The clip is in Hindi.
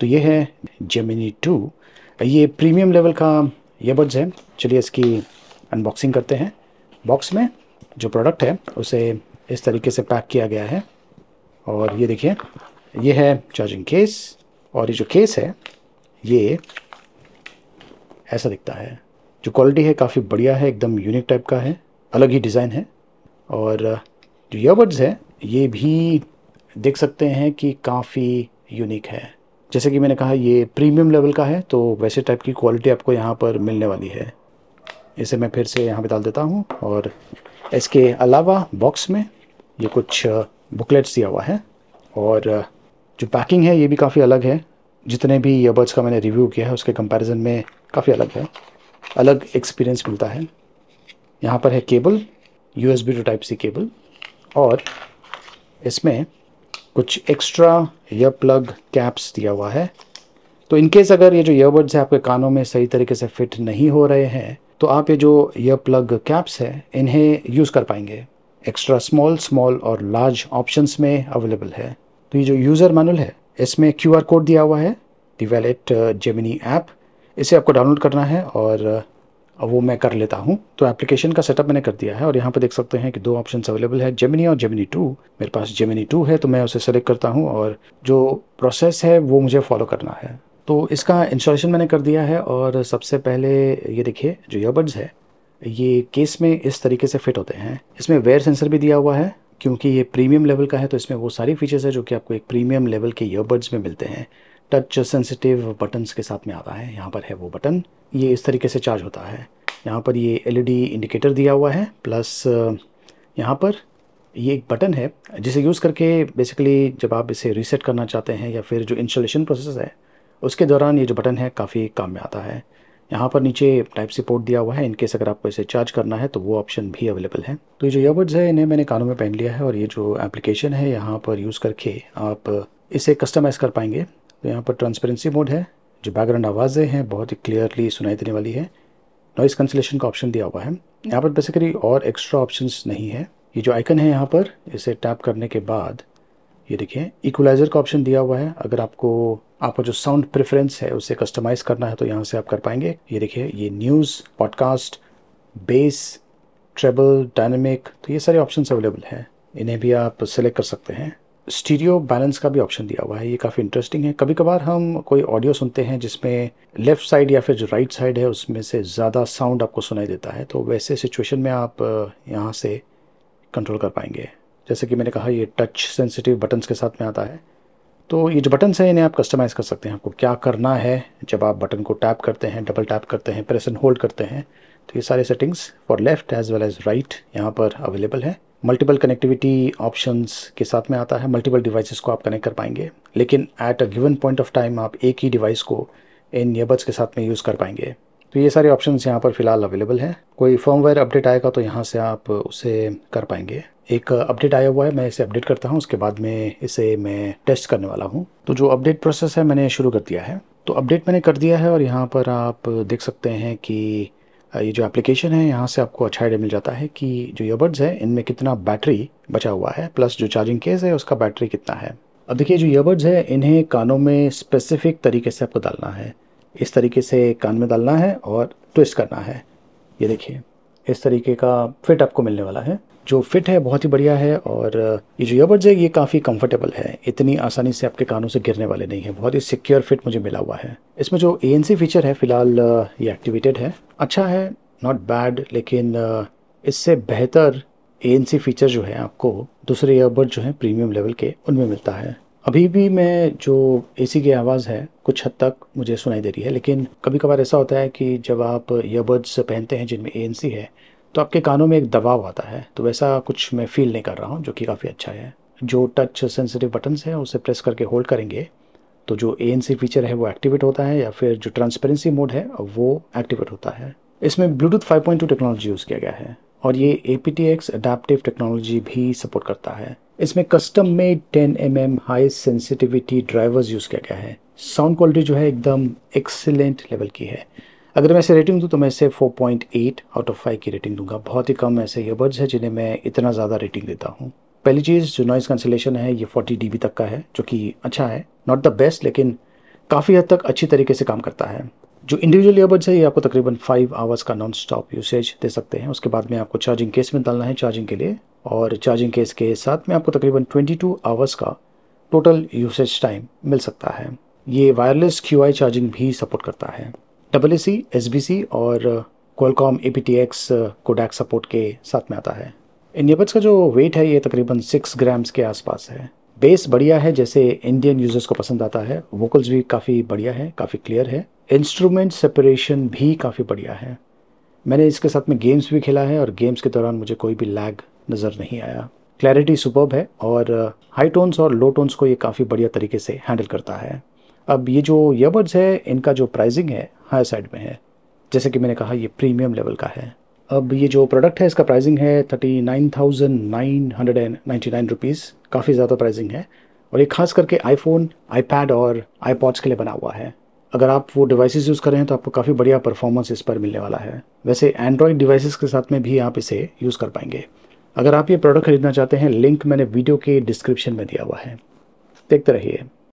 तो ये है जेमिनी टू ये प्रीमियम लेवल का ईयरबड्स है चलिए इसकी अनबॉक्सिंग करते हैं बॉक्स में जो प्रोडक्ट है उसे इस तरीके से पैक किया गया है और ये देखिए ये है चार्जिंग केस और ये जो केस है ये ऐसा दिखता है जो क्वालिटी है काफ़ी बढ़िया है एकदम यूनिक टाइप का है अलग ही डिज़ाइन है और जो ईयरबड्स है ये भी देख सकते हैं कि काफ़ी यूनिक है जैसे कि मैंने कहा ये प्रीमियम लेवल का है तो वैसे टाइप की क्वालिटी आपको यहाँ पर मिलने वाली है इसे मैं फिर से यहाँ पे डाल देता हूँ और इसके अलावा बॉक्स में ये कुछ बुकलेट्स दिया हुआ है और जो पैकिंग है ये भी काफ़ी अलग है जितने भी ईयरबड्स का मैंने रिव्यू किया है उसके कंपैरिजन में काफ़ी अलग है अलग एक्सपीरियंस मिलता है यहाँ पर है cable U S B to type C cable और इसमें कुछ एक्स्ट्रा ईयर प्लग कैप्स दिया हुआ है तो इनकेस अगर ये जो ईयरबड्स हैं आपके कानों में सही तरीके से फिट नहीं हो रहे हैं तो आप ये जो ईयर प्लग कैप्स हैं इन्हें यूज़ कर पाएंगे एक्स्ट्रा स्मॉल स्मॉल और लार्ज ऑप्शंस में अवेलेबल है तो ये जो यूज़र मैनुअल है इसमें क्यू कोड दिया हुआ है दी वैलेट जेमिनी ऐप इसे आपको डाउनलोड करना है और अब वो मैं कर लेता हूँ तो एप्लीकेशन का सेटअप मैंने कर दिया है और यहाँ पर देख सकते हैं कि दो ऑप्शन अवेलेबल है जेमिनी और जेमिनी टू मेरे पास जेमिनी टू है तो मैं उसे सेलेक्ट करता हूँ और जो प्रोसेस है वो मुझे फॉलो करना है तो इसका इंस्टॉलेशन मैंने कर दिया है और सबसे पहले ये देखिए जो ईयरबड्स है ये केस में इस तरीके से फिट होते हैं इसमें वेयर सेंसर भी दिया हुआ है क्योंकि ये प्रीमियम लेवल का है तो इसमें वो सारी फीचर्स है जो कि आपको एक प्रीमियम लेवल के ईयरबड्स में मिलते हैं टच सेंसिटिव बटन्स के साथ में आता है यहाँ पर है वो बटन ये इस तरीके से चार्ज होता है यहाँ पर ये एलईडी इंडिकेटर दिया हुआ है प्लस यहाँ पर ये एक बटन है जिसे यूज़ करके बेसिकली जब आप इसे रीसेट करना चाहते हैं या फिर जो इंस्टॉलेशन प्रोसेस है उसके दौरान ये जो बटन है काफ़ी काम में आता है यहाँ पर नीचे टाइप सी पोर्ट दिया हुआ है इनकेस अगर आपको इसे चार्ज करना है तो वो ऑप्शन भी अवेलेबल है तो ये जो ईयरबड्स है इन्हें मैंने कानों में पहन लिया है और ये जो एप्लीकेशन है यहाँ पर यूज़ करके आप इसे कस्टमाइज़ कर पाएंगे तो यहाँ पर ट्रांसपेरेंसी मोड है जो बैकग्राउंड आवाज़ें हैं बहुत ही क्लियरली सुनाई देने वाली है नॉइस कंसलेशन का ऑप्शन दिया हुआ है यहाँ पर बेसिकली और एक्स्ट्रा ऑप्शंस नहीं है ये जो आइकन है यहाँ पर इसे टैप करने के बाद ये देखिए इक्वलाइज़र का ऑप्शन दिया हुआ है अगर आपको आपका जो साउंड प्रेफरेंस है उसे कस्टमाइज़ करना है तो यहाँ से आप कर पाएंगे ये देखिए ये news podcast bass treble dynamic तो ये सारे ऑप्शंस अवेलेबल हैं इन्हें भी आप सेलेक्ट कर सकते हैं स्टीरियो बैलेंस का भी ऑप्शन दिया हुआ है ये काफ़ी इंटरेस्टिंग है कभी कभार हम कोई ऑडियो सुनते हैं जिसमें लेफ़्ट साइड या फिर जो राइट right साइड है उसमें से ज़्यादा साउंड आपको सुनाई देता है तो वैसे सिचुएशन में आप यहाँ से कंट्रोल कर पाएंगे जैसे कि मैंने कहा ये टच सेंसिटिव बटन्स के साथ में आता है तो ये जो बटन्स हैं इन्हें आप कस्टमाइज़ कर सकते हैं आपको क्या करना है जब आप बटन को टैप करते हैं डबल टैप करते हैं प्रेस एंड होल्ड करते हैं तो ये सारे settings for left as well as right यहाँ पर अवेलेबल है मल्टीपल कनेक्टिविटी ऑप्शंस के साथ में आता है मल्टीपल डिवाइसेस को आप कनेक्ट कर पाएंगे लेकिन at a given point of time आप एक ही डिवाइस को इन ईयरबड्स के साथ में यूज़ कर पाएंगे तो ये सारे ऑप्शंस यहाँ पर फ़िलहाल अवेलेबल हैं कोई फॉर्मवेयर अपडेट आएगा तो यहाँ से आप उसे कर पाएंगे एक अपडेट आया हुआ है मैं इसे अपडेट करता हूँ उसके बाद में इसे मैं टेस्ट करने वाला हूँ तो जो अपडेट प्रोसेस है मैंने शुरू कर दिया है तो अपडेट मैंने कर दिया है और यहाँ पर आप देख सकते हैं कि ये जो एप्लीकेशन है यहाँ से आपको अच्छा आइडिया मिल जाता है कि जो ईयरबड्स हैं इनमें कितना बैटरी बचा हुआ है प्लस जो चार्जिंग केस है उसका बैटरी कितना है अब देखिए जो ईयरबड्स हैं इन्हें कानों में स्पेसिफिक तरीके से आपको डालना है इस तरीके से कान में डालना है और ट्विस्ट करना है ये देखिए इस तरीके का फिट आपको मिलने वाला है जो फिट है बहुत ही बढ़िया है और ये जो ईयरबड्स है ये काफ़ी कंफर्टेबल है इतनी आसानी से आपके कानों से गिरने वाले नहीं है बहुत ही सिक्योर फिट मुझे मिला हुआ है इसमें जो ए फीचर है फ़िलहाल ये एक्टिवेटेड है अच्छा है नॉट बैड लेकिन इससे बेहतर ए फीचर जो है आपको दूसरे ईयरबड जो है प्रीमियम लेवल के उनमें मिलता है अभी भी मैं जो ए की आवाज़ है कुछ हद तक मुझे सुनाई दे रही है लेकिन कभी कभार ऐसा होता है कि जब आप ईयरबड्स पहनते हैं जिनमें ए है तो आपके कानों में एक दबाव आता है तो वैसा कुछ मैं फील नहीं कर रहा हूँ जो कि काफ़ी अच्छा है जो टच सेंसिटिव बटन्स हैं उसे प्रेस करके होल्ड करेंगे तो जो ए फीचर है वो एक्टिवेट होता है या फिर जो ट्रांसपेरेंसी मोड है वो एक्टिवेट होता है इसमें ब्लूटूथ 5.2 टेक्नोलॉजी यूज़ किया गया है और ये A P T X adaptive technology भी सपोर्ट करता है इसमें कस्टम में ten m m high sensitivity drivers use किया गया है साउंड क्वालिटी जो है एकदम एक्सेलेंट लेवल की है अगर मैं इसे रेटिंग दूँ तो मैं इसे 4.8 आउट ऑफ 5 की रेटिंग दूंगा बहुत ही कम ऐसे ईयरबड्स हैं जिन्हें मैं इतना ज़्यादा रेटिंग देता हूँ पहली चीज़ जो नॉइज़ कैंसिलेशन है ये 40 डी तक का है जो कि अच्छा है नॉट द बेस्ट लेकिन काफ़ी हद तक अच्छी तरीके से काम करता है जो इंडिविजुअल ईयरबड्स है ये आपको तकरीबन फाइव आवर्स का नॉन स्टॉप यूसेज दे सकते हैं उसके बाद में आपको चार्जिंग केस में डालना है चार्जिंग के लिए और चार्जिंग केस के साथ में आपको तकरीबन ट्वेंटी आवर्स का टोटल यूसेज टाइम मिल सकता है ये वायरलेस क्यू चार्जिंग भी सपोर्ट करता है double A C S B C और Qualcomm A P T X codec support के साथ में आता है इन ईयरबड्स का जो वेट है ये तकरीबन सिक्स ग्राम्स के आसपास है बेस बढ़िया है जैसे इंडियन यूजर्स को पसंद आता है वोकल्स भी काफ़ी बढ़िया है काफ़ी क्लियर है इंस्ट्रूमेंट सेपरेशन भी काफ़ी बढ़िया है मैंने इसके साथ में गेम्स भी खेला है और गेम्स के दौरान मुझे कोई भी लैग नज़र नहीं आया क्लैरिटी सुपर्ब है और हाई uh, टोन्स और लो टोन्स को ये काफ़ी बढ़िया तरीके से हैंडल करता है अब ये जो ईयरबड्स है इनका जो प्राइसिंग है हाई साइड में है जैसे कि मैंने कहा ये प्रीमियम लेवल का है अब ये जो प्रोडक्ट है इसका प्राइसिंग है thirty nine thousand nine hundred and ninety nine rupees काफ़ी ज़्यादा प्राइसिंग है और ये खास करके आईफोन आईपैड और आईपॉड्स के लिए बना हुआ है अगर आप वो डिवाइसेस यूज़ कर रहे हैं तो आपको काफ़ी बढ़िया परफॉर्मेंस इस पर मिलने वाला है वैसे एंड्रॉयड डिवाइसेस के साथ में भी आप इसे यूज़ कर पाएंगे अगर आप ये प्रोडक्ट खरीदना चाहते हैं लिंक मैंने वीडियो के डिस्क्रिप्शन में दिया हुआ है देखते रहिए